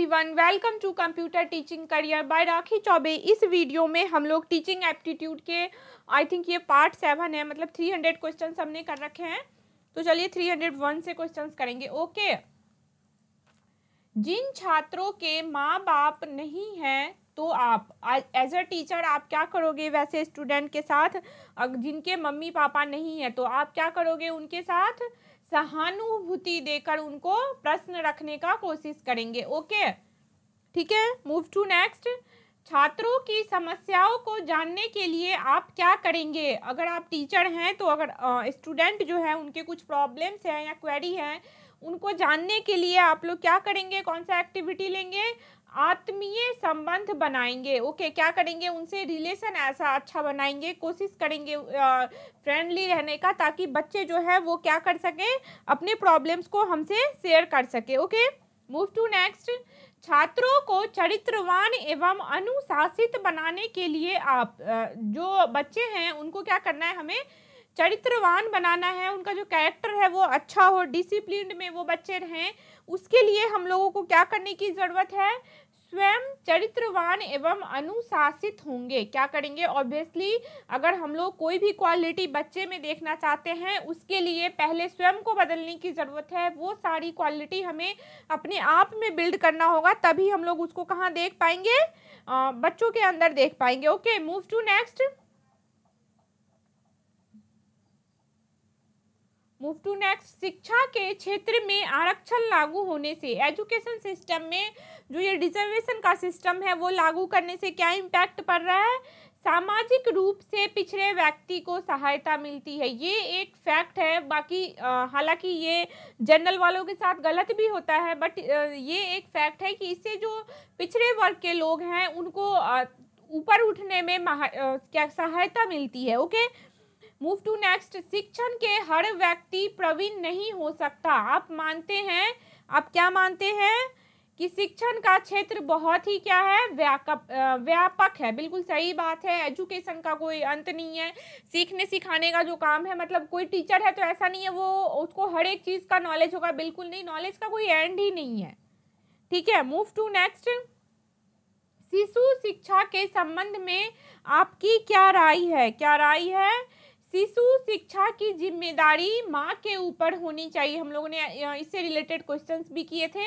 Everyone welcome to computer teaching career by Rakhi Choubey इस video में हम लोग टीचिंग एप्टीट्यूड के आई थिंक ये पार्ट सेवन है मतलब थ्री हंड्रेड क्वेश्चन हमने कर रखे हैं तो चलिए थ्री हंड्रेड वन से क्वेश्चन करेंगे ओके जिन छात्रों के माँ बाप नहीं हैं तो आप एज अ टीचर आप क्या करोगे वैसे स्टूडेंट के साथ जिनके मम्मी पापा नहीं है तो आप क्या करोगे उनके साथ सहानुभूति देकर उनको प्रश्न रखने का कोशिश करेंगे ओके ठीक है मूव टू नेक्स्ट छात्रों की समस्याओं को जानने के लिए आप क्या करेंगे अगर आप टीचर हैं तो अगर स्टूडेंट जो है उनके कुछ प्रॉब्लम्स हैं या क्वेरी हैं उनको जानने के लिए आप लोग क्या करेंगे कौन सा एक्टिविटी लेंगे आत्मीय संबंध बनाएंगे ओके क्या करेंगे उनसे रिलेशन ऐसा अच्छा बनाएंगे कोशिश करेंगे फ्रेंडली रहने का ताकि बच्चे जो है वो क्या कर सकें अपने प्रॉब्लम्स को हमसे शेयर कर सके ओके मूव टू नेक्स्ट छात्रों को चरित्रवान एवं अनुशासित बनाने के लिए आप जो बच्चे हैं उनको क्या करना है हमें चरित्रवान बनाना है उनका जो कैरेक्टर है वो अच्छा हो डिसिप्लिन में वो बच्चे रहें उसके लिए हम लोगों को क्या करने की ज़रूरत है स्वयं चरित्रवान एवं अनुशासित होंगे क्या करेंगे ऑब्वियसली अगर हम लोग कोई भी क्वालिटी बच्चे में देखना चाहते हैं उसके लिए पहले स्वयं को बदलने की ज़रूरत है वो सारी क्वालिटी हमें अपने आप में बिल्ड करना होगा तभी हम लोग उसको कहाँ देख पाएंगे आ, बच्चों के अंदर देख पाएंगे okay move to next move to next शिक्षा के क्षेत्र में आरक्षण लागू होने से एजुकेशन सिस्टम में जो ये रिजर्वेशन का सिस्टम है वो लागू करने से क्या इम्पैक्ट पड़ रहा है सामाजिक रूप से पिछड़े व्यक्ति को सहायता मिलती है ये एक फैक्ट है बाकी हालांकि ये जनरल वालों के साथ गलत भी होता है बट ये एक फैक्ट है कि इससे जो पिछड़े वर्ग के लोग हैं उनको ऊपर उठने में महा, क्या सहायता मिलती है ओके मूव टू नेक्स्ट शिक्षण के हर व्यक्ति प्रवीण नहीं हो सकता आप मानते हैं आप क्या मानते हैं कि शिक्षण का क्षेत्र बहुत ही क्या है व्यापक है बिल्कुल सही बात है एजुकेशन का कोई अंत नहीं है सीखने सिखाने का जो काम है मतलब कोई टीचर है तो ऐसा नहीं है वो उसको हर एक चीज़ का नॉलेज होगा बिल्कुल नहीं नॉलेज का कोई एंड ही नहीं है ठीक है मूव टू नेक्स्ट शिशु शिक्षा के संबंध में आपकी क्या राय है क्या राय है शिशु शिक्षा की जिम्मेदारी माँ के ऊपर होनी चाहिए हम लोगों ने इससे रिलेटेड क्वेश्चंस भी किए थे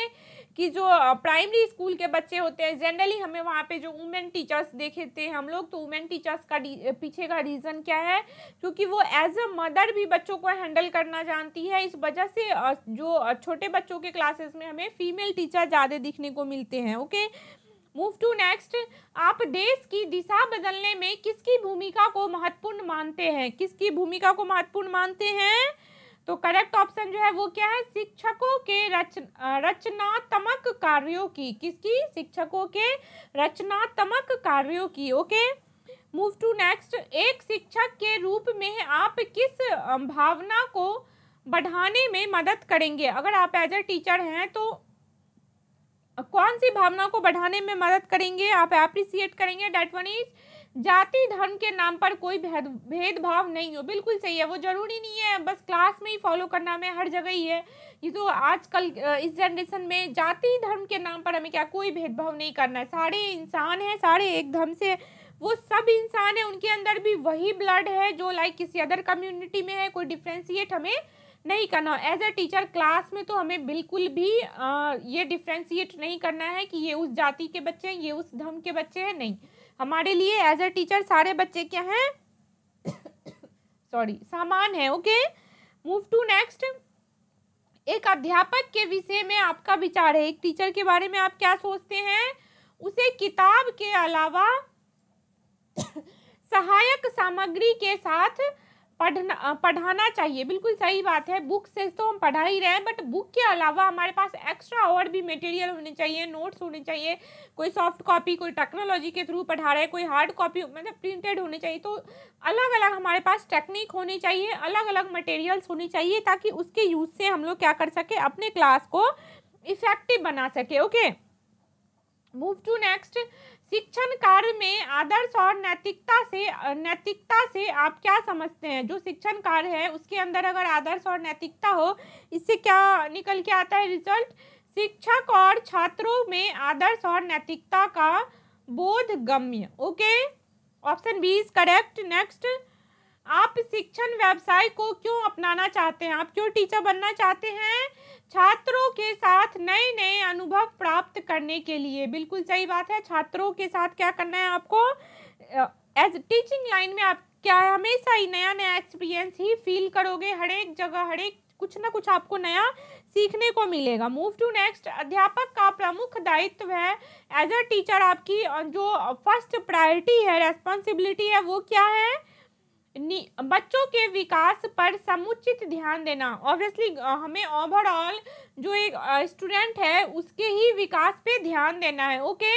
कि जो प्राइमरी स्कूल के बच्चे होते हैं जनरली हमें वहाँ पे जो वुमेन टीचर्स देखे थे हम लोग तो वुमेन टीचर्स का पीछे का रीज़न क्या है क्योंकि वो एज अ मदर भी बच्चों को हैंडल करना जानती है इस वजह से जो छोटे बच्चों के क्लासेस में हमें फीमेल टीचर ज़्यादा दिखने को मिलते हैं okay okay? Move to next आप देश की दिशा बदलने में किसकी भूमिका को महत्वपूर्ण मानते हैं किसकी भूमिका को महत्वपूर्ण मानते हैं तो करेक्ट ऑप्शन जो है वो क्या है शिक्षकों के रच रचनात्मक कार्यों की किसकी शिक्षकों के रचनात्मक कार्यों की ओके मूव टू नेक्स्ट एक शिक्षक के रूप में आप किस भावना को बढ़ाने में मदद करेंगे अगर आप एज ए टीचर हैं तो कौन सी भावना को बढ़ाने में मदद करेंगे आप एप्रिसिएट करेंगे डेट वन इज जाति धर्म के नाम पर कोई भेद भेदभाव नहीं हो बिल्कुल सही है वो ज़रूरी नहीं है बस क्लास में ही फॉलो करना में हर जगह ही है ये तो आजकल इस जनरेशन में जाति धर्म के नाम पर हमें क्या कोई भेदभाव नहीं करना है सारे इंसान हैं सारे एक धर्म से वो सब इंसान हैं उनके अंदर भी वही ब्लड है जो लाइक किसी अदर कम्युनिटी में है कोई डिफ्रेंशिएट हमें नहीं करना एज अ टीचर क्लास में तो हमें बिल्कुल भी आ, ये डिफ्रेंशिएट नहीं करना है कि ये उस जाति के बच्चे हैं ये उस धर्म के बच्चे हैं नहीं हमारे लिए एज अ टीचर सारे बच्चे क्या हैं सॉरी सामान है ओके मूव टू नेक्स्ट एक अध्यापक के विषय में आपका विचार है एक टीचर के बारे में आप क्या सोचते हैं उसे किताब के अलावा सहायक सामग्री के साथ पढ़ना पढ़ाना चाहिए बिल्कुल सही बात है बुक से तो हम पढ़ा ही रहे हैं बट बुक के अलावा हमारे पास एक्स्ट्रा और भी मटेरियल होने चाहिए नोट्स होने चाहिए कोई सॉफ्ट कॉपी कोई टेक्नोलॉजी के थ्रू पढ़ा रहे हैं कोई हार्ड कॉपी मतलब प्रिंटेड होने चाहिए तो अलग अलग हमारे पास टेक्निक होनी चाहिए अलग अलग मटेरियल्स होनी चाहिए ताकि उसके यूज़ से हम लोग क्या कर सके अपने क्लास को इफेक्टिव बना सके ओके मूव टू नेक्स्ट शिक्षण कार्य में आदर्श और नैतिकता से नैतिकता से आप क्या समझते हैं जो शिक्षण कार्य है उसके अंदर अगर आदर्श और नैतिकता हो इससे क्या निकल के आता है रिजल्ट शिक्षक और छात्रों में आदर्श और नैतिकता का बोध गम्य okay option B is correct next आप शिक्षण व्यवसाय को क्यों अपनाना चाहते हैं आप क्यों टीचर बनना चाहते हैं छात्रों के साथ नए नए अनुभव प्राप्त करने के लिए बिल्कुल सही बात है छात्रों के साथ क्या करना है आपको एज टीचिंग लाइन में आप क्या है हमेशा ही नया नया एक्सपीरियंस ही फील करोगे हर एक जगह हर एक कुछ ना कुछ आपको नया सीखने को मिलेगा मूव टू नेक्स्ट अध्यापक का प्रमुख दायित्व है एज अ टीचर आपकी जो फर्स्ट प्रायोरिटी है रेस्पॉन्सिबिलिटी है वो क्या है बच्चों के विकास पर समुचित ध्यान देना ऑब्वियसली हमें ओवरऑल जो एक स्टूडेंट है उसके ही विकास पे ध्यान देना है ओके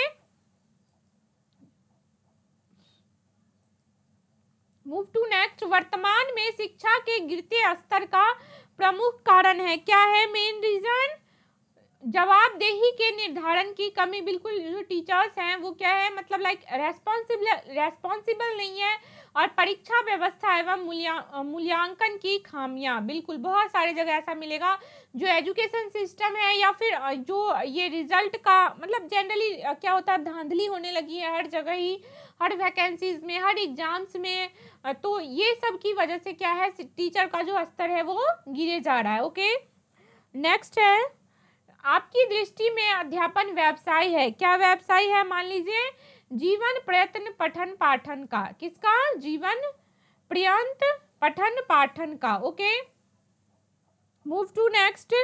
मूव टू नेक्स्ट वर्तमान में शिक्षा के गिरते स्तर का प्रमुख कारण है क्या है मेन रीजन जवाबदेही के निर्धारण की कमी बिल्कुल जो टीचर्स हैं वो क्या है मतलब लाइक रेस्पॉन्सिबल रेस्पॉन्सिबल नहीं है और परीक्षा व्यवस्था एवं मूल्यांकन की खामियां बिल्कुल बहुत सारे जगह ऐसा मिलेगा जो एजुकेशन सिस्टम है या फिर जो ये रिजल्ट का मतलब जनरली क्या होता है धांधली होने लगी है हर जगह ही हर वैकेंसीज में हर एग्जाम्स में तो ये सब की वजह से क्या है टीचर का जो स्तर है वो गिरे जा रहा है ओके नेक्स्ट है आपकी दृष्टि में अध्यापन व्यवसाय है क्या व्यवसाय है मान लीजिए जीवन प्रयत्न पठन पाठन का किसका जीवन प्रयंत पठन पाठन का ओके मूव टू नेक्स्ट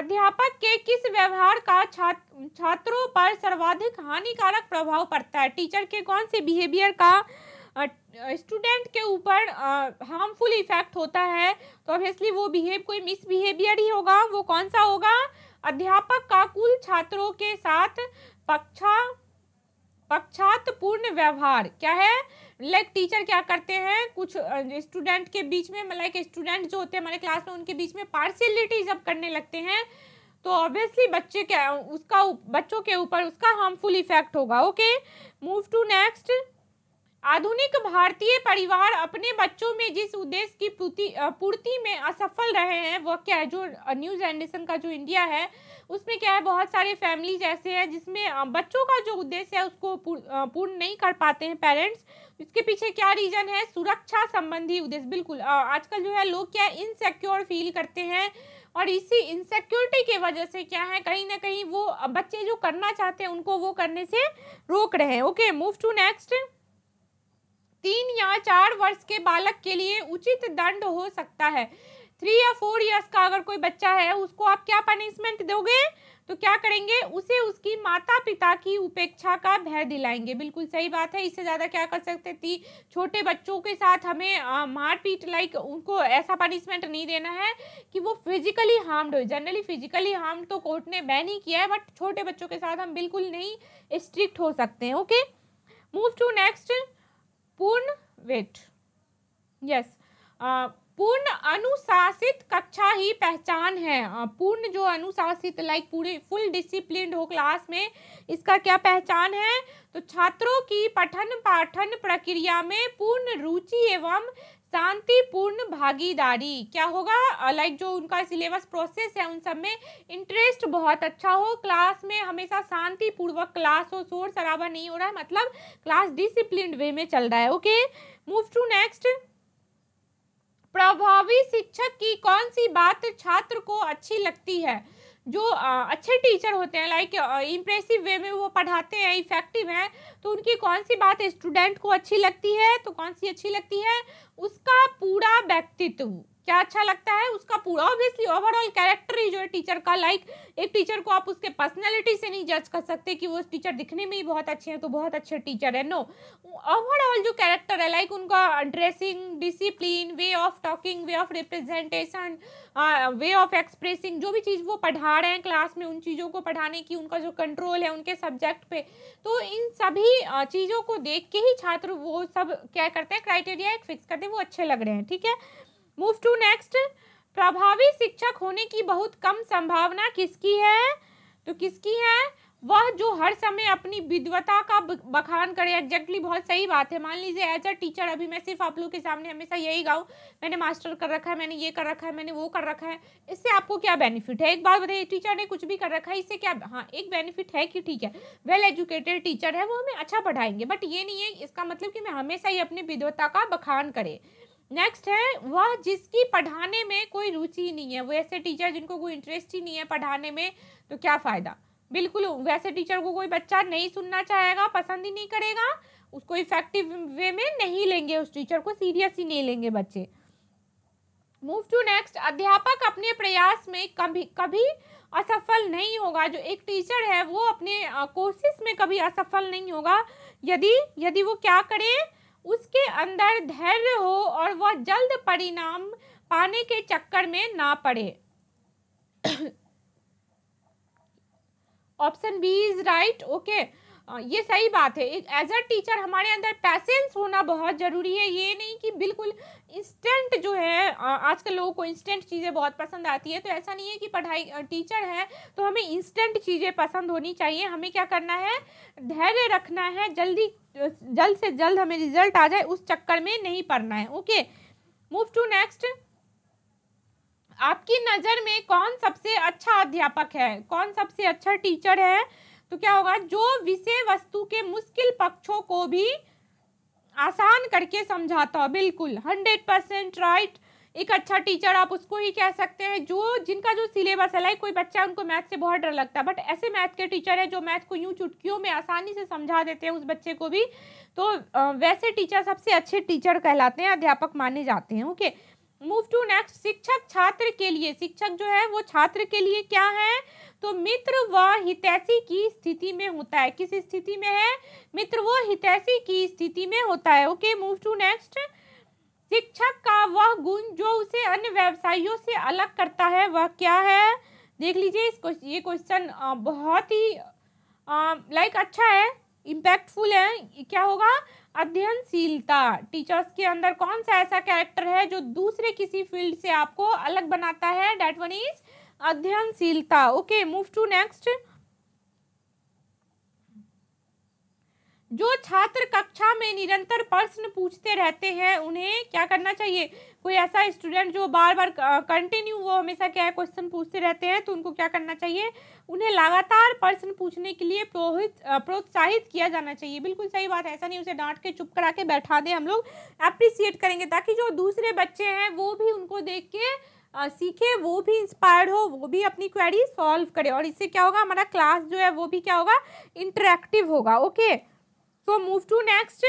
अध्यापक के किस व्यवहार का छात्र छात्रों पर सर्वाधिक हानिकारक प्रभाव पड़ता है टीचर के कौन से बिहेवियर का स्टूडेंट के ऊपर हार्मफुल इफेक्ट होता है तो ऑब्वियसली वो बिहेव कोई मिसबिहेवियर ही होगा वो कौन सा होगा अध्यापक का कुल छात्रों के साथ पक्षा पूर्ण व्यवहार क्या है लाइक like, टीचर क्या करते हैं कुछ स्टूडेंट के बीच में लाइक स्टूडेंट जो होते हैं हमारे क्लास में उनके बीच में पार्सियलिटी जब करने लगते हैं तो ऑब्वियसली बच्चे क्या उसका बच्चों के ऊपर उसका हार्मफुल इफेक्ट होगा ओके मूव टू नेक्स्ट आधुनिक भारतीय परिवार अपने बच्चों में जिस उद्देश्य की पूर्ति पूर्ति में असफल रहे हैं वह क्या है जो न्यू जनरेशन का जो इंडिया है उसमें क्या है बहुत सारे फैमिलीज ऐसे हैं जिसमें बच्चों का जो उद्देश्य है उसको पूर्ण नहीं कर पाते हैं पेरेंट्स इसके पीछे क्या रीज़न है सुरक्षा संबंधी उद्देश्य बिल्कुल आजकल जो है लोग क्या इनसेक्योर फील करते हैं और इसी इनसेक्योरिटी के वजह से क्या है कहीं ना कहीं वो बच्चे जो करना चाहते हैं उनको वो करने से रोक रहे हैं ओके मूव टू नेक्स्ट तीन या चार वर्ष के बालक के लिए उचित दंड हो सकता है थ्री या फोर ईयर्स का अगर कोई बच्चा है उसको आप क्या पनिशमेंट दोगे तो क्या करेंगे उसे उसकी माता पिता की उपेक्षा का भय दिलाएंगे बिल्कुल सही बात है इससे ज़्यादा क्या कर सकते थी छोटे बच्चों के साथ हमें मारपीट लाइक उनको ऐसा पनिशमेंट नहीं देना है कि वो फिजिकली हार्म्ड हो जनरली फिजिकली हार्म तो कोर्ट ने बैन ही किया है बट छोटे बच्चों के साथ हम बिल्कुल नहीं स्ट्रिक्ट हो सकते हैं ओके मूव टू नेक्स्ट पूर्ण वेट यस पूर्ण अनुशासित कक्षा ही पहचान है पूर्ण जो अनुशासित लाइक पूरे फुल डिसिप्लिन हो क्लास में इसका क्या पहचान है तो छात्रों की पठन पाठन प्रक्रिया में पूर्ण रुचि एवं शांतिपूर्ण भागीदारी क्या होगा लाइक जो उनका सिलेबस प्रोसेस है उन सब में इंटरेस्ट बहुत अच्छा हो क्लास में हमेशा शांतिपूर्वक क्लास हो शोर शराबा नहीं हो रहा है मतलब क्लास डिसिप्लिन वे में चल रहा है ओके मूव टू नेक्स्ट प्रभावी शिक्षक की कौन सी बात छात्र को अच्छी लगती है जो अच्छे टीचर होते हैं लाइक इम्प्रेसिव वे में वो पढ़ाते हैं इफेक्टिव हैं तो उनकी कौन सी बात स्टूडेंट को अच्छी लगती है तो कौन सी अच्छी लगती है उसका पूरा व्यक्तित्व क्या अच्छा लगता है उसका पूरा ऑब्वियसली ओवरऑल कैरेक्टर ही जो है टीचर का लाइक एक टीचर को आप उसके पर्सनैलिटी से नहीं जज कर सकते कि वो टीचर दिखने में ही बहुत अच्छे हैं तो बहुत अच्छे टीचर है नो ओवरऑल जो कैरेक्टर है लाइक उनका dressing discipline way of talking way of representation way of expressing जो भी चीज़ वो पढ़ा रहे हैं क्लास में उन चीज़ों को पढ़ाने की उनका जो कंट्रोल है उनके सब्जेक्ट पे तो इन सभी चीज़ों को देख के ही छात्र वो सब क्या करते हैं क्राइटेरिया एक फिक्स करते हैं वो अच्छे लग रहे हैं ठीक है मूव टू नेक्स्ट प्रभावी शिक्षक होने की बहुत कम संभावना किसकी है तो किसकी है वह जो हर समय अपनी विद्वता का बखान करे एग्जैक्टली बहुत सही बात है मान लीजिए एज अ टीचर अभी मैं सिर्फ आप लोग के सामने हमेशा यही गाऊँ मैंने मास्टर कर रखा है मैंने ये कर रखा है मैंने वो कर रखा है इससे आपको क्या बेनिफिट है एक बात बताइए टीचर ने कुछ भी कर रखा है इससे क्या हाँ एक बेनिफिट है कि ठीक है वेल एजुकेटेड टीचर है वो हमें अच्छा पढ़ाएंगे बट ये नहीं है इसका मतलब कि मैं हमेशा ही अपनी विद्वता का बखान करें नेक्स्ट है वह जिसकी पढ़ाने में कोई रुचि नहीं है वो ऐसे टीचर जिनको कोई इंटरेस्ट ही नहीं है पढ़ाने में तो क्या फ़ायदा बिल्कुल वैसे टीचर को कोई बच्चा नहीं सुनना चाहेगा पसंद ही नहीं करेगा उसको इफेक्टिव वे में नहीं लेंगे उस टीचर को सीरियस ही नहीं लेंगे बच्चे मूव टू नेक्स्ट अध्यापक अपने प्रयास में कभी कभी असफल नहीं होगा जो एक टीचर है वो अपने कोशिश में कभी असफल नहीं होगा यदि यदि वो क्या करें उसके अंदर धैर्य हो और वह जल्द परिणाम पाने के चक्कर में ना पड़े option B is right okay ये सही बात है एक एज अ टीचर हमारे अंदर पैसेंस होना बहुत ज़रूरी है ये नहीं कि बिल्कुल इंस्टेंट जो है आजकल लोगों को इंस्टेंट चीज़ें बहुत पसंद आती है तो ऐसा नहीं है कि पढ़ाई टीचर है तो हमें इंस्टेंट चीज़ें पसंद होनी चाहिए हमें क्या करना है धैर्य रखना है जल्दी जल्द से जल्द हमें रिजल्ट आ जाए उस चक्कर में नहीं पढ़ना है ओके मूव टू नेक्स्ट आपकी नज़र में कौन सबसे अच्छा अध्यापक है कौन सबसे अच्छा टीचर है तो क्या होगा जो विषय वस्तु के मुश्किल पक्षों को भी आसान करके समझाता हो बिल्कुल हंड्रेड परसेंट राइट एक अच्छा टीचर आप उसको ही कह सकते हैं जो जिनका जो सिलेबस है लाइक कोई बच्चा उनको मैथ से बहुत डर लगता है बट ऐसे मैथ के टीचर हैं जो मैथ को यूं चुटकियों में आसानी से समझा देते हैं उस बच्चे को भी तो वैसे टीचर सबसे अच्छे टीचर कहलाते हैं अध्यापक माने जाते हैं ओके मूव टू नेक्स्ट शिक्षक छात्र के लिए शिक्षक जो है वो छात्र के लिए क्या है तो मित्र व हितैषी की स्थिति में होता है किस स्थिति में है मित्र वो हितैषी की स्थिति में होता है ओके मूव टू नेक्स्ट शिक्षक का वह गुण जो उसे अन्य व्यवसायियों से अलग करता है वह क्या है देख लीजिए इस ये क्वेश्चन बहुत ही लाइक अच्छा है इम्पैक्टफुल है क्या होगा अध्ययनशीलता टीचर्स के अंदर कौन सा ऐसा कैरेक्टर है जो दूसरे किसी फील्ड से आपको अलग बनाता है डेट वन इज अध्ययनशीलता ओके मूव टू नेक्स्ट जो छात्र कक्षा में निरंतर प्रश्न पूछते रहते हैं उन्हें क्या करना चाहिए कोई ऐसा स्टूडेंट जो बार बार कंटिन्यू वो हमेशा क्या है क्वेश्चन पूछते रहते हैं तो उनको क्या करना चाहिए उन्हें लगातार प्रश्न पूछने के लिए प्रोहित प्रोत्साहित किया जाना चाहिए बिल्कुल सही बात है ऐसा नहीं उसे डांट के चुप करा के बैठा दें हम लोग अप्रिसिएट करेंगे ताकि जो दूसरे बच्चे हैं वो भी उनको देख के सीखे वो भी इंस्पायर्ड हो वो भी अपनी क्वेरी सॉल्व करे और इससे क्या होगा हमारा क्लास जो है वो भी क्या होगा इंटरेक्टिव होगा okay so move to next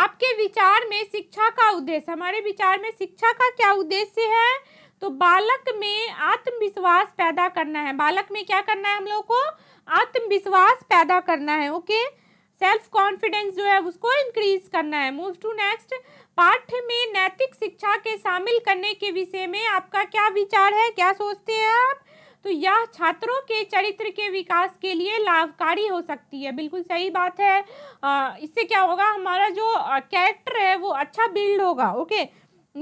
आपके विचार में शिक्षा का उद्देश्य हमारे विचार में शिक्षा का क्या उद्देश्य है तो बालक में आत्मविश्वास पैदा करना है बालक में क्या करना है हम लोग को आत्मविश्वास पैदा करना है ओके सेल्फ कॉन्फिडेंस जो है उसको इंक्रीज करना है मूव टू नेक्स्ट पाठ्य में नैतिक शिक्षा के शामिल करने के विषय में आपका क्या विचार है क्या सोचते हैं आप तो यह छात्रों के चरित्र के विकास के लिए लाभकारी हो सकती है बिल्कुल सही बात है इससे क्या होगा हमारा जो कैरेक्टर है वो अच्छा बिल्ड होगा ओके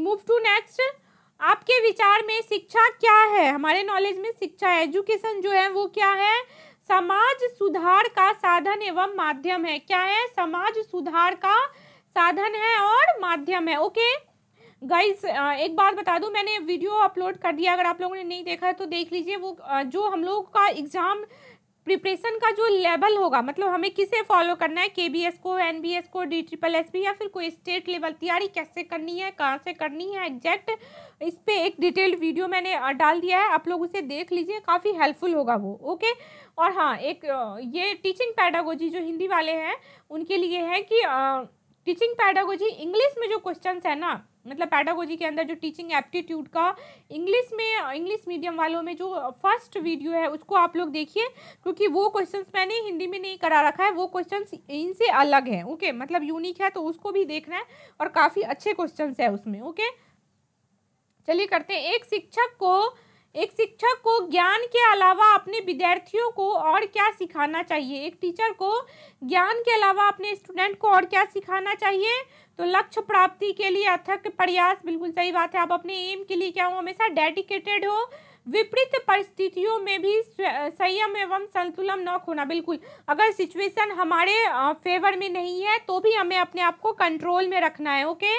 मूव टू नेक्स्ट आपके विचार में शिक्षा क्या है हमारे नॉलेज में शिक्षा एजुकेशन जो है वो क्या है समाज सुधार का साधन एवं माध्यम है क्या है समाज सुधार का साधन है और माध्यम है ओके गाइज एक बात बता दूं मैंने वीडियो अपलोड कर दिया अगर आप लोगों ने नहीं देखा है तो देख लीजिए वो जो हम लोग का एग्ज़ाम प्रिपरेशन का जो लेवल होगा मतलब हमें किसे फॉलो करना है के बी एस को एन बी एस को डी ट्रिपल एस बी या फिर कोई स्टेट लेवल तैयारी कैसे करनी है कहाँ से करनी है एग्जैक्ट इस पर एक डिटेल्ड वीडियो मैंने डाल दिया है आप लोग उसे देख लीजिए काफ़ी हेल्पफुल होगा वो ओके और हाँ एक ये टीचिंग पैडागोजी जो हिंदी वाले हैं उनके लिए है कि आ, टीचिंग पैडागोजी इंग्लिश में जो क्वेश्चन है ना मतलब पैडागोजी के अंदर जो टीचिंग एप्टीट्यूड का इंग्लिश में इंग्लिश मीडियम वालों में जो फर्स्ट वीडियो है उसको आप लोग देखिए क्योंकि वो क्वेश्चंस मैंने हिंदी में नहीं करा रखा है वो क्वेश्चंस इनसे अलग हैं ओके मतलब यूनिक है तो उसको भी देखना है और काफ़ी अच्छे क्वेश्चन है उसमें ओके चलिए करते हैं एक शिक्षक को एक शिक्षक को ज्ञान के अलावा अपने विद्यार्थियों को और क्या सिखाना चाहिए एक टीचर को ज्ञान के अलावा अपने स्टूडेंट को और क्या सिखाना चाहिए तो लक्ष्य प्राप्ति के लिए अथक प्रयास बिल्कुल सही बात है आप अपने एम के लिए क्या हो हमेशा डेडिकेटेड हो विपरीत परिस्थितियों में भी संयम एवं संतुलन न खोना बिल्कुल अगर सिचुएशन हमारे फेवर में नहीं है तो भी हमें अपने आप को कंट्रोल में रखना है ओके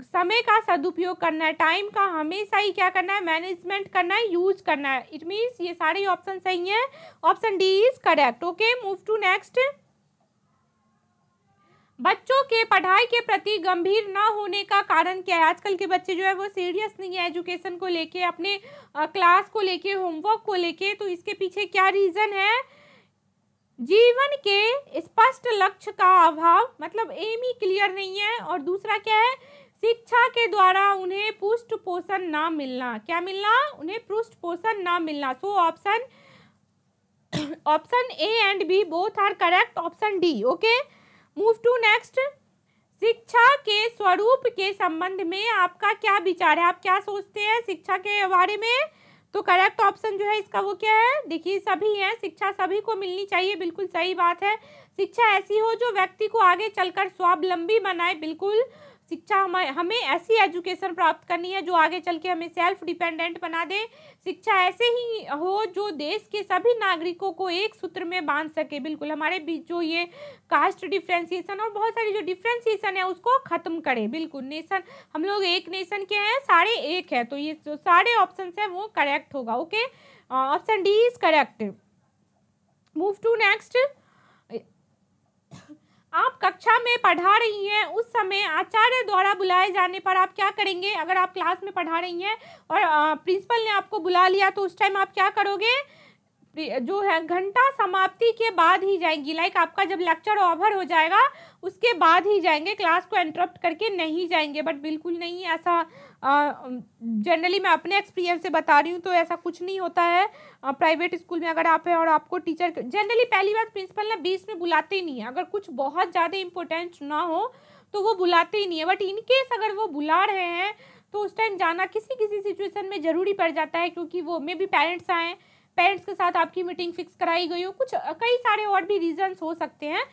समय का सदुपयोग करना है टाइम का हमेशा ही क्या करना है मैनेजमेंट करना है यूज करना है इट मीन्स ये सारे ऑप्शन सही है option D is correct okay move to next बच्चों के पढ़ाई के प्रति गंभीर ना होने का कारण क्या है आजकल के बच्चे जो है वो सीरियस नहीं है एजुकेशन को लेके अपने क्लास को लेके होमवर्क को लेके तो इसके पीछे क्या रीज़न है जीवन के स्पष्ट लक्ष्य का अभाव मतलब एम ही क्लियर नहीं है और दूसरा क्या है शिक्षा के द्वारा उन्हें पुष्ट पोषण ना मिलना क्या मिलना उन्हें पुष्ट पोषण ना मिलना so option option A and B both are correct option D okay move to next शिक्षा के स्वरूप के संबंध में आपका क्या विचार है आप क्या सोचते हैं शिक्षा के बारे में तो करेक्ट ऑप्शन जो है इसका वो क्या है देखिए सभी हैं शिक्षा सभी को मिलनी चाहिए बिल्कुल सही बात है शिक्षा ऐसी हो जो व्यक्ति को आगे चलकर स्वावलंबी बनाए बिल्कुल शिक्षा हमें हमें ऐसी एजुकेशन प्राप्त करनी है जो आगे चल के हमें सेल्फ डिपेंडेंट बना दे शिक्षा ऐसे ही हो जो देश के सभी नागरिकों को एक सूत्र में बांध सके बिल्कुल हमारे बीच जो ये कास्ट डिफ्रेंसिएशन और बहुत सारी जो डिफ्रेंसिएशन है उसको ख़त्म करें बिल्कुल नेशन हम लोग एक नेशन के हैं सारे एक है तो ये जो सारे ऑप्शन है वो करेक्ट होगा okay option D is correct move to next आपका में पढ़ा रही हैं उस समय आचार्य द्वारा बुलाए जाने पर आप क्या करेंगे अगर आप क्लास में पढ़ा रही हैं और प्रिंसिपल ने आपको बुला लिया तो उस टाइम आप क्या करोगे जो है घंटा समाप्ति के बाद ही जाएंगी लाइक आपका जब लेक्चर ओवर हो जाएगा उसके बाद ही जाएंगे क्लास को इंटरप्ट करके नहीं जाएंगे बट बिल्कुल नहीं ऐसा जनरली मैं अपने एक्सपीरियंस से बता रही हूँ तो ऐसा कुछ नहीं होता है प्राइवेट स्कूल में अगर आप हैं और आपको टीचर जनरली पहली बार प्रिंसिपल ना बीच में बुलाते ही नहीं है अगर कुछ बहुत ज़्यादा इंपॉर्टेंट ना हो तो वो बुलाते ही नहीं है बट इनकेस अगर वो बुला रहे हैं तो उस टाइम जाना किसी किसी सिचुएशन में ज़रूरी पड़ जाता है क्योंकि वो मे भी पेरेंट्स आएँ पेरेंट्स के साथ आपकी मीटिंग फिक्स कराई गई हो कुछ कई सारे और भी रीजंस हो सकते हैं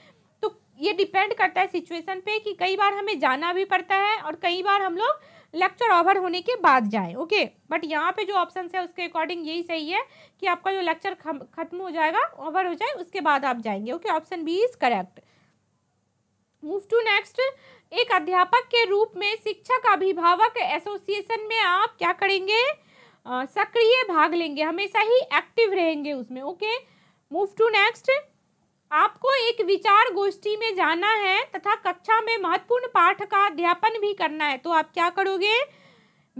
तो ये डिपेंड करता है सिचुएशन पे कि कई बार हमें जाना भी पड़ता है और कई बार हम लोग लेक्चर ओवर होने के बाद जाएं ओके बट यहाँ पे जो ऑप्शन है उसके अकॉर्डिंग यही सही है कि आपका जो लेक्चर खत्म हो जाएगा ओवर हो जाए उसके बाद आप जाएंगे okay option B is correct move to next एक अध्यापक के रूप में शिक्षक अभिभावक एसोसिएशन में आप क्या करेंगे सक्रिय भाग लेंगे हमेशा ही एक्टिव रहेंगे उसमें ओके मूव टू नेक्स्ट आपको एक विचार गोष्ठी में जाना है तथा कक्षा में महत्वपूर्ण पाठ का अध्यापन भी करना है तो आप क्या करोगे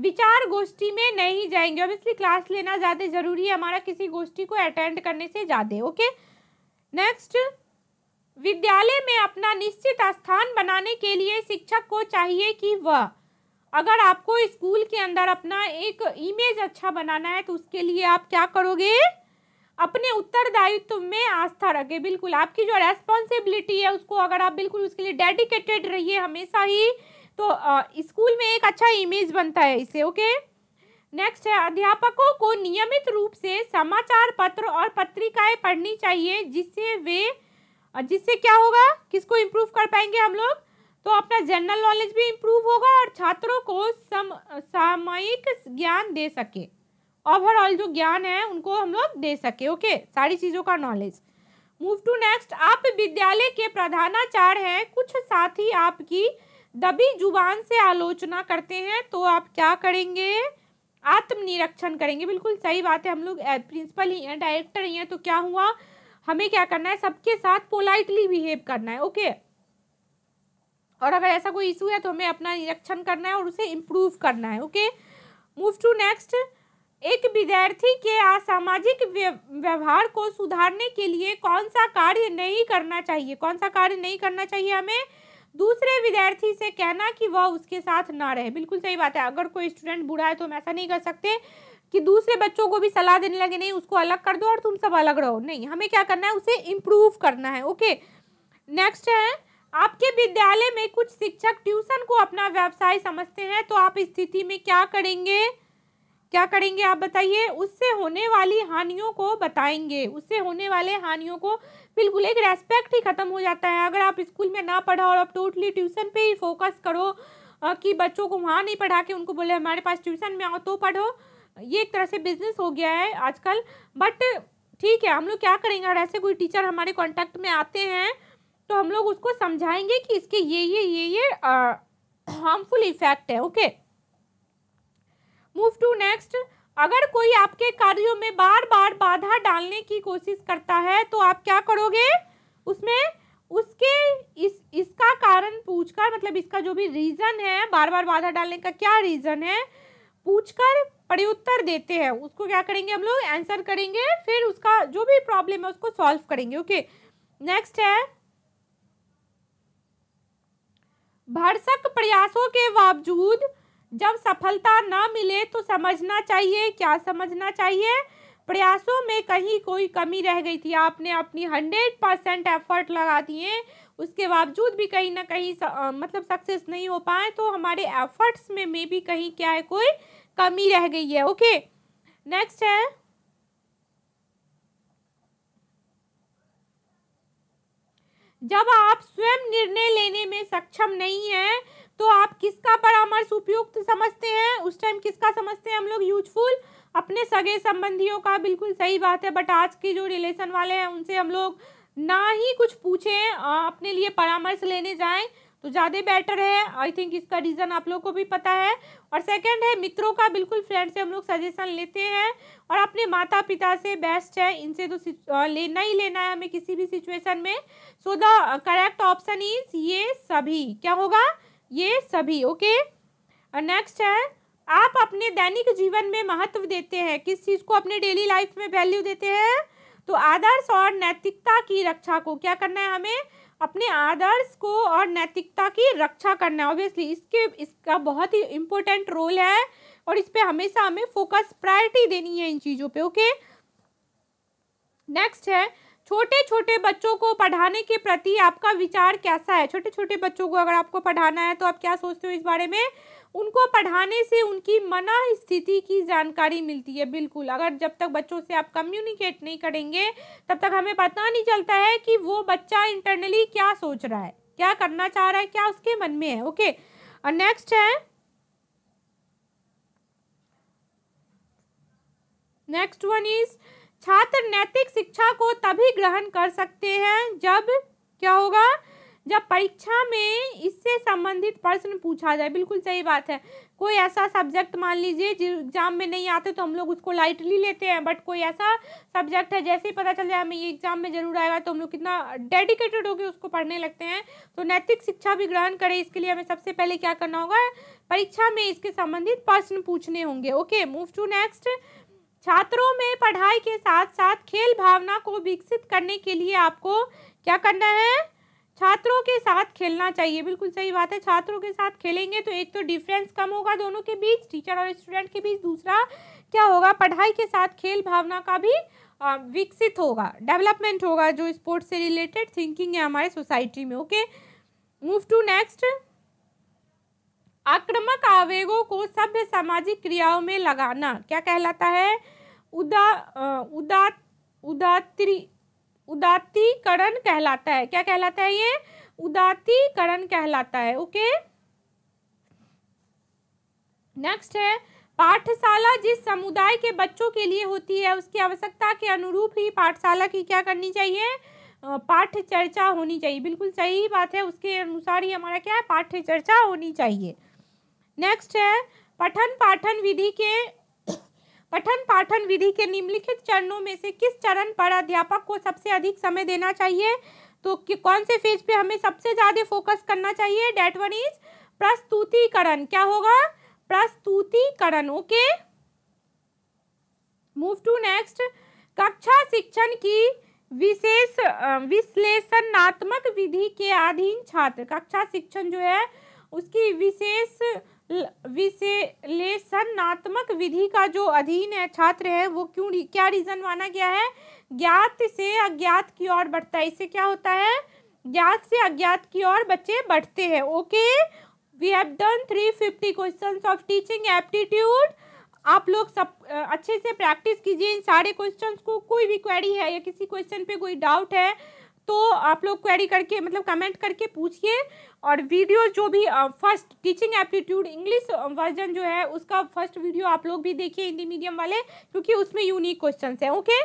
विचार गोष्ठी में नहीं जाएंगे अब इसलिए क्लास लेना ज़्यादा ज़रूरी है हमारा किसी गोष्ठी को अटेंड करने से ज़्यादा ओके नेक्स्ट विद्यालय में अपना निश्चित स्थान बनाने के लिए शिक्षक को चाहिए कि वह अगर आपको स्कूल के अंदर अपना एक इमेज अच्छा बनाना है तो उसके लिए आप क्या करोगे अपने उत्तरदायित्व में आस्था रखें बिल्कुल आपकी जो रेस्पॉन्सिबिलिटी है उसको अगर आप बिल्कुल उसके लिए डेडिकेटेड रहिए हमेशा ही तो स्कूल में एक अच्छा इमेज बनता है इसे ओके नेक्स्ट है अध्यापकों को नियमित रूप से समाचार पत्र और पत्रिकाएं पढ़नी चाहिए जिससे वे जिससे क्या होगा किसको इम्प्रूव कर पाएंगे हम लोग तो अपना जनरल नॉलेज भी इम्प्रूव होगा और छात्रों को सम सामयिक ज्ञान दे सके ओवरऑल जो ज्ञान है उनको हम लोग दे सके ओके सारी चीज़ों का नॉलेज मूव टू नेक्स्ट आप विद्यालय के प्रधानाचार्य हैं कुछ साथी आपकी दबी जुबान से आलोचना करते हैं तो आप क्या करेंगे आत्मनिरीक्षण करेंगे बिल्कुल सही बात है हम लोग प्रिंसिपल ही हैं डायरेक्टर ही हैं तो क्या हुआ हमें क्या करना है सबके साथ पोलाइटली बिहेव करना है ओके okay? और अगर ऐसा कोई इशू है तो हमें अपना निरीक्षण करना है और उसे इम्प्रूव करना है ओके मूव टू नेक्स्ट एक विद्यार्थी के असामाजिक व्यवहार को सुधारने के लिए कौन सा कार्य नहीं करना चाहिए कौन सा कार्य नहीं करना चाहिए हमें दूसरे विद्यार्थी से कहना कि वह उसके साथ ना रहे बिल्कुल सही बात है अगर कोई स्टूडेंट बुरा है तो हम ऐसा नहीं कर सकते कि दूसरे बच्चों को भी सलाह देने लगे नहीं उसको अलग कर दो और तुम सब अलग रहो नहीं हमें क्या करना है उसे इम्प्रूव करना है ओके नेक्स्ट है आपके विद्यालय में कुछ शिक्षक ट्यूशन को अपना व्यवसाय समझते हैं तो आप स्थिति में क्या करेंगे क्या करेंगे आप बताइए उससे होने वाली हानियों को बताएंगे उससे होने वाले हानियों को बिल्कुल एक रेस्पेक्ट ही खत्म हो जाता है अगर आप स्कूल में ना पढ़ा और आप टोटली ट्यूशन पे ही फोकस करो कि बच्चों को वहाँ नहीं पढ़ा के उनको बोले हमारे पास ट्यूशन में आओ तो पढ़ो ये एक तरह से बिजनेस हो गया है आजकल बट ठीक है हम लोग क्या करेंगे और ऐसे कोई टीचर हमारे कॉन्टैक्ट में आते हैं तो हम लोग उसको समझाएंगे कि इसके ये ये ये ये हार्मफुल इफेक्ट है ओके मूव टू नेक्स्ट अगर कोई आपके कार्यों में बार बार बाधा डालने की कोशिश करता है तो आप क्या करोगे उसमें उसके इस इसका कारण पूछकर मतलब इसका जो भी रीज़न है बार बार बाधा डालने का क्या रीज़न है पूछकर प्रत्युत्तर देते हैं उसको क्या करेंगे हम लोग आंसर करेंगे फिर उसका जो भी प्रॉब्लम है उसको सॉल्व करेंगे ओके नेक्स्ट है भरसक प्रयासों के बावजूद जब सफलता ना मिले तो समझना चाहिए क्या समझना चाहिए प्रयासों में कहीं कोई कमी रह गई थी आपने अपनी हंड्रेड परसेंट एफर्ट लगा दिए उसके बावजूद भी कहीं ना कहीं स, आ, मतलब सक्सेस नहीं हो पाए तो हमारे एफर्ट्स में मे भी कहीं क्या है कोई कमी रह गई है ओके नेक्स्ट है जब आप स्वयं निर्णय लेने में सक्षम नहीं है तो आप किसका परामर्श उपयुक्त समझते हैं उस टाइम किसका समझते हैं हम लोग यूजफुल अपने सगे संबंधियों का बिल्कुल सही बात है बट आज के जो रिलेशन वाले हैं उनसे हम लोग ना ही कुछ पूछें अपने लिए परामर्श लेने जाएं तो ज़्यादा बेटर है आई थिंक इसका रीज़न आप लोगों को भी पता है और सेकंड है मित्रों का बिल्कुल फ्रेंड से हम लोग सजेशन लेते हैं और अपने माता पिता से बेस्ट है इनसे तो लेना ही लेना है हमें किसी भी सिचुएशन में so the correct option is ये सभी क्या होगा ये सभी ओके और नेक्स्ट है आप अपने दैनिक जीवन में महत्व देते हैं किस चीज़ को अपने डेली लाइफ में वैल्यू देते हैं तो आदर्श और नैतिकता की रक्षा को क्या करना है हमें अपने आदर्श को और नैतिकता की रक्षा करना है ऑब्वियसली इसके इसका बहुत ही इम्पोर्टेंट रोल है और इस पर हमेशा हमें फोकस प्रायोरिटी देनी है इन चीज़ों पे ओके नेक्स्ट है छोटे छोटे बच्चों को पढ़ाने के प्रति आपका विचार कैसा है छोटे छोटे बच्चों को अगर आपको पढ़ाना है तो आप क्या सोचते हो इस बारे में उनको पढ़ाने से उनकी मना स्थिति की जानकारी मिलती है बिल्कुल अगर जब तक बच्चों से आप कम्युनिकेट नहीं करेंगे तब तक हमें पता नहीं चलता है कि वो बच्चा इंटरनली क्या सोच रहा है क्या करना चाह रहा है क्या उसके मन में है ओके नेक्स्ट है नेक्स्ट वन इज़ छात्र नैतिक शिक्षा को तभी ग्रहण कर सकते हैं जब क्या होगा जब परीक्षा में इससे संबंधित प्रश्न पूछा जाए बिल्कुल सही बात है कोई ऐसा सब्जेक्ट मान लीजिए जो एग्ज़ाम में नहीं आते तो हम लोग उसको लाइटली लेते हैं बट कोई ऐसा सब्जेक्ट है जैसे ही पता चल जाए हमें ये एग्ज़ाम में ज़रूर आएगा तो हम लोग कितना डेडिकेटेड होकर उसको पढ़ने लगते हैं तो नैतिक शिक्षा भी ग्रहण करें इसके लिए हमें सबसे पहले क्या करना होगा परीक्षा में इसके संबंधित प्रश्न पूछने होंगे ओके मूव टू नेक्स्ट छात्रों में पढ़ाई के साथ साथ खेल भावना को विकसित करने के लिए आपको क्या करना है छात्रों के साथ खेलना चाहिए बिल्कुल सही बात है छात्रों के साथ खेलेंगे तो एक तो डिफरेंस कम होगा दोनों के बीच टीचर और स्टूडेंट के बीच दूसरा क्या होगा पढ़ाई के साथ खेल भावना का भी विकसित होगा डेवलपमेंट होगा जो स्पोर्ट्स से रिलेटेड थिंकिंग है हमारे सोसाइटी में ओके मूव टू नेक्स्ट आक्रमक आवेगों को सभ्य सामाजिक क्रियाओं में लगाना क्या कहलाता है उदा उदात उदात्री उदातीकरण कहलाता है क्या कहलाता है ये उदातीकरण कहलाता है ओके नेक्स्ट है पाठशाला जिस समुदाय के बच्चों के लिए होती है उसकी आवश्यकता के अनुरूप ही पाठशाला की क्या करनी चाहिए पाठ्य चर्चा होनी चाहिए बिल्कुल सही बात है उसके अनुसार ही हमारा क्या है पाठ्य चर्चा होनी चाहिए नेक्स्ट है पठन पाठन विधि के पठन पाठन विधि के निम्नलिखित चरणों में से किस चरण पर अध्यापक को सबसे अधिक समय देना चाहिए तो कि कौन से फेज पे हमें सबसे ज़्यादा फोकस करना चाहिए डेट वन इज प्रस्तुतिकरण क्या होगा प्रस्तुतिकरण ओके मूव टू नेक्स्ट कक्षा शिक्षण की विशेष विश्लेषणात्मक विधि के अधीन छात्र कक्षा शिक्षण जो है उसकी विशेष विश्लेषणात्मक विधि का जो अधीन है छात्र है वो क्यों क्या रीजन माना गया है ज्ञात से अज्ञात की ओर बढ़ता है इससे क्या होता है ज्ञात से अज्ञात की ओर बच्चे बढ़ते हैं okay we have done three fifty question of teaching aptitude आप लोग सब अच्छे से प्रैक्टिस कीजिए इन सारे क्वेश्चंस को कोई भी क्वेरी है या किसी क्वेश्चन पे कोई डाउट है तो आप लोग क्वेरी करके मतलब कमेंट करके पूछिए और वीडियो जो भी first teaching aptitude English version जो है उसका फर्स्ट वीडियो आप लोग भी देखिए हिंदी मीडियम वाले क्योंकि उसमें यूनिक क्वेश्चन है ओके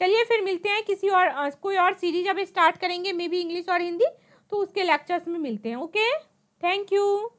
चलिए फिर मिलते हैं किसी और कोई और सीरीज अब स्टार्ट करेंगे मे बी इंग्लिश और हिंदी तो उसके लेक्चर्स में मिलते हैं ओके थैंक यू